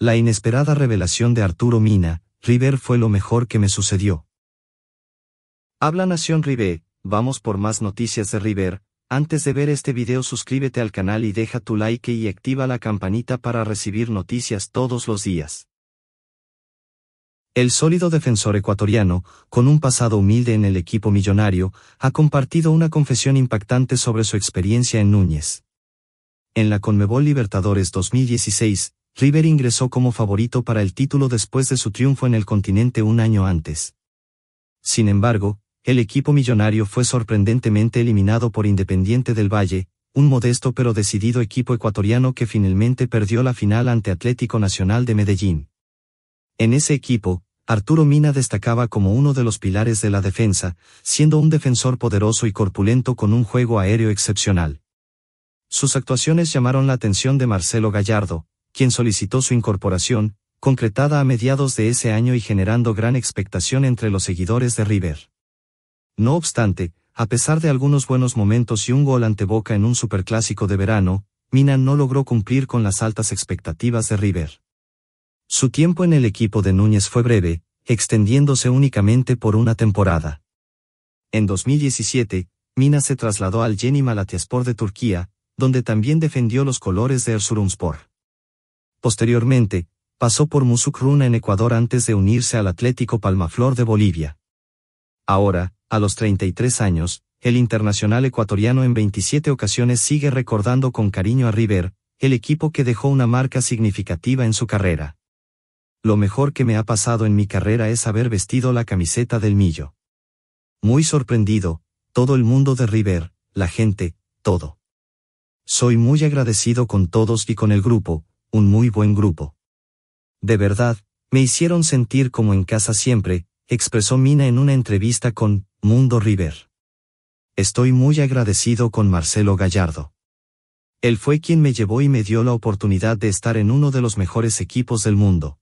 La inesperada revelación de Arturo Mina, River fue lo mejor que me sucedió. Habla Nación River, vamos por más noticias de River, antes de ver este video suscríbete al canal y deja tu like y activa la campanita para recibir noticias todos los días. El sólido defensor ecuatoriano, con un pasado humilde en el equipo millonario, ha compartido una confesión impactante sobre su experiencia en Núñez. En la Conmebol Libertadores 2016, River ingresó como favorito para el título después de su triunfo en el continente un año antes. Sin embargo, el equipo millonario fue sorprendentemente eliminado por Independiente del Valle, un modesto pero decidido equipo ecuatoriano que finalmente perdió la final ante Atlético Nacional de Medellín. En ese equipo, Arturo Mina destacaba como uno de los pilares de la defensa, siendo un defensor poderoso y corpulento con un juego aéreo excepcional. Sus actuaciones llamaron la atención de Marcelo Gallardo, quien solicitó su incorporación, concretada a mediados de ese año y generando gran expectación entre los seguidores de River. No obstante, a pesar de algunos buenos momentos y un gol ante Boca en un superclásico de verano, Mina no logró cumplir con las altas expectativas de River. Su tiempo en el equipo de Núñez fue breve, extendiéndose únicamente por una temporada. En 2017, Mina se trasladó al Yeni Malatiaspor de Turquía, donde también defendió los colores de Erzurumspor. Posteriormente, pasó por Musucruna en Ecuador antes de unirse al Atlético Palmaflor de Bolivia. Ahora, a los 33 años, el internacional ecuatoriano en 27 ocasiones sigue recordando con cariño a River, el equipo que dejó una marca significativa en su carrera. Lo mejor que me ha pasado en mi carrera es haber vestido la camiseta del Millo. Muy sorprendido, todo el mundo de River, la gente, todo. Soy muy agradecido con todos y con el grupo, un muy buen grupo. De verdad, me hicieron sentir como en casa siempre, expresó Mina en una entrevista con Mundo River. Estoy muy agradecido con Marcelo Gallardo. Él fue quien me llevó y me dio la oportunidad de estar en uno de los mejores equipos del mundo.